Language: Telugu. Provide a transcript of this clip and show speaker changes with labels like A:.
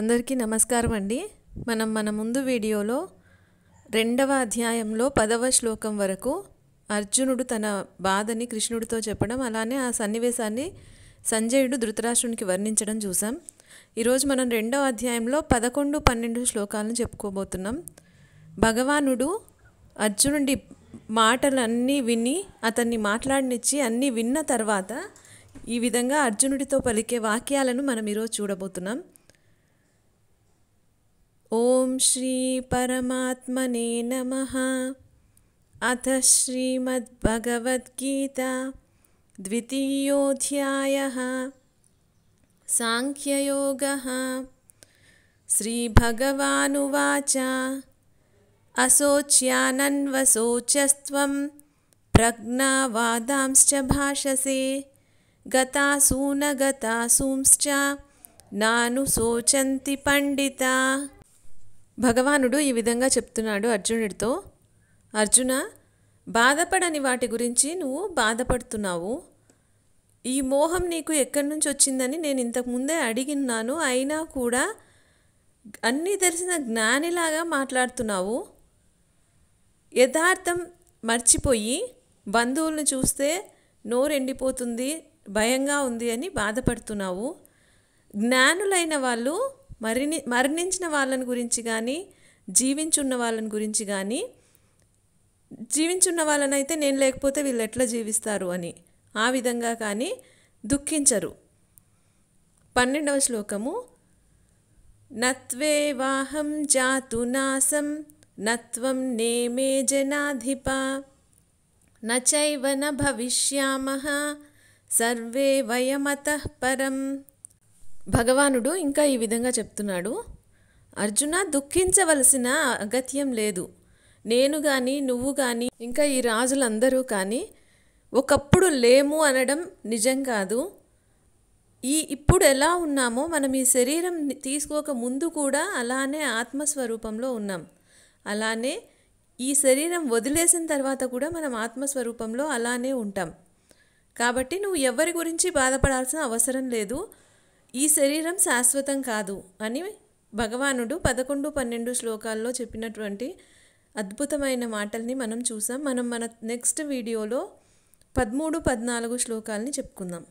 A: అందరికీ నమస్కారం అండి మనం మన ముందు వీడియోలో రెండవ అధ్యాయంలో పదవ శ్లోకం వరకు అర్జునుడు తన బాధని కృష్ణుడితో చెప్పడం అలానే ఆ సన్నివేశాన్ని సంజయుడు ధృతరాష్ట్రునికి వర్ణించడం చూసాం ఈరోజు మనం రెండవ అధ్యాయంలో పదకొండు పన్నెండు శ్లోకాలను చెప్పుకోబోతున్నాం భగవానుడు అర్జునుడి మాటలన్నీ విని అతన్ని మాట్లాడినిచ్చి అన్నీ విన్న తర్వాత ఈ విధంగా అర్జునుడితో పలికే వాక్యాలను మనం ఈరోజు చూడబోతున్నాం श्री श्रीपरमात्मने नमः अथ श्रीमद्भगवद्गीता द्वितीयोऽध्यायः साङ्ख्ययोगः श्रीभगवानुवाच असोच्यानन्वशोचस्त्वं प्रज्ञावादांश्च भाषसे गतासूनगतासूंश्च नानुशोचन्ति पण्डिता భగవానుడు ఈ విధంగా చెప్తున్నాడు అర్జునుడితో అర్జున బాధపడని వాటి గురించి నువ్వు బాధపడుతున్నావు ఈ మోహం నీకు ఎక్కడి నుంచి వచ్చిందని నేను ఇంతకుముందే అడిగిన్నాను అయినా కూడా అన్నీ తెలిసిన జ్ఞానిలాగా మాట్లాడుతున్నావు యథార్థం మర్చిపోయి బంధువులను చూస్తే నోరెండిపోతుంది భయంగా ఉంది అని బాధపడుతున్నావు జ్ఞానులైన వాళ్ళు మరణి మరణించిన వాళ్ళని గురించి కానీ జీవించున్న వాళ్ళని గురించి కానీ జీవించున్న వాళ్ళనైతే నేను లేకపోతే వీళ్ళు ఎట్లా జీవిస్తారు అని ఆ విధంగా కానీ దుఃఖించరు పన్నెండవ శ్లోకము నత్వేవాహం జాతు నాసం నత్వం నేమే జనాధిప నైవ భవిష్యామ సర్వే వయమత పరం భగవానుడు ఇంకా ఈ విధంగా చెప్తున్నాడు అర్జున దుఃఖించవలసిన అగత్యం లేదు నేను కానీ నువ్వు కానీ ఇంకా ఈ రాజులందరూ కానీ ఒకప్పుడు లేము అనడం నిజం కాదు ఈ ఇప్పుడు ఎలా ఉన్నామో మనం ఈ శరీరం తీసుకోక ముందు కూడా అలానే ఆత్మస్వరూపంలో ఉన్నాం అలానే ఈ శరీరం వదిలేసిన తర్వాత కూడా మనం ఆత్మస్వరూపంలో అలానే ఉంటాం కాబట్టి నువ్వు ఎవరి గురించి బాధపడాల్సిన అవసరం లేదు ఈ శరీరం శాశ్వతం కాదు అని భగవానుడు పదకొండు పన్నెండు శ్లోకాల్లో చెప్పినటువంటి అద్భుతమైన మాటల్ని మనం చూసాం మనం మన నెక్స్ట్ వీడియోలో పదమూడు పద్నాలుగు శ్లోకాలని చెప్పుకుందాం